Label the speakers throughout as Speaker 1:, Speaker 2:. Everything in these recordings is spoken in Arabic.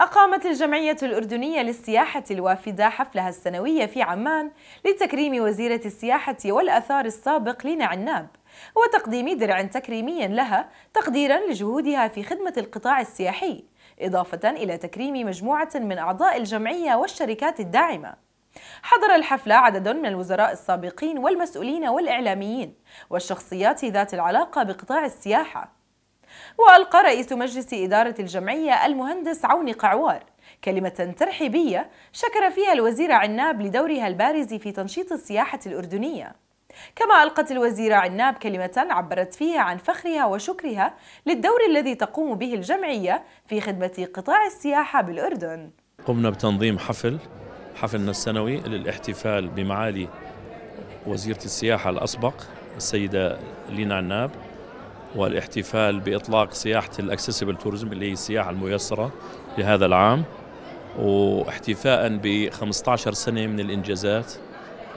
Speaker 1: أقامت الجمعية الأردنية للسياحة الوافدة حفلها السنوي في عمان لتكريم وزيرة السياحة والأثار السابق لينا عناب وتقديم درع تكريمي لها تقديرا لجهودها في خدمة القطاع السياحي إضافة إلى تكريم مجموعة من أعضاء الجمعية والشركات الداعمة حضر الحفلة عدد من الوزراء السابقين والمسؤولين والإعلاميين والشخصيات ذات العلاقة بقطاع السياحة وألقى رئيس مجلس إدارة الجمعية المهندس عوني قعوار كلمة ترحيبية شكر فيها الوزيرة عناب لدورها البارز في تنشيط السياحة الأردنية كما ألقت الوزيرة عناب كلمة عبرت فيها عن فخرها وشكرها للدور الذي تقوم به الجمعية في خدمة قطاع السياحة بالأردن
Speaker 2: قمنا بتنظيم حفل حفلنا السنوي للاحتفال بمعالي وزيرة السياحة الأسبق السيدة لينا عناب والاحتفال باطلاق سياحه الاكسسبل توريزم اللي هي السياحه الميسره لهذا العام واحتفاء ب 15 سنه من الانجازات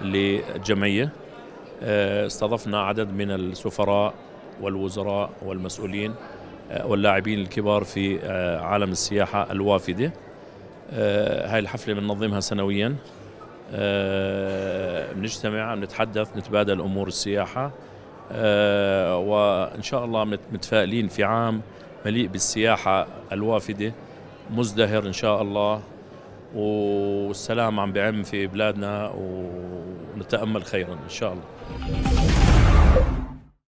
Speaker 2: للجمعيه آه، استضفنا عدد من السفراء والوزراء والمسؤولين آه، واللاعبين الكبار في آه، عالم السياحه الوافده هاي الحفله بننظمها سنويا بنجتمع بنتحدث نتبادل امور السياحه وإن شاء الله متفائلين في عام مليء بالسياحة الوافدة مزدهر إن شاء الله والسلام عم بعم في بلادنا ونتأمل خيرا إن شاء الله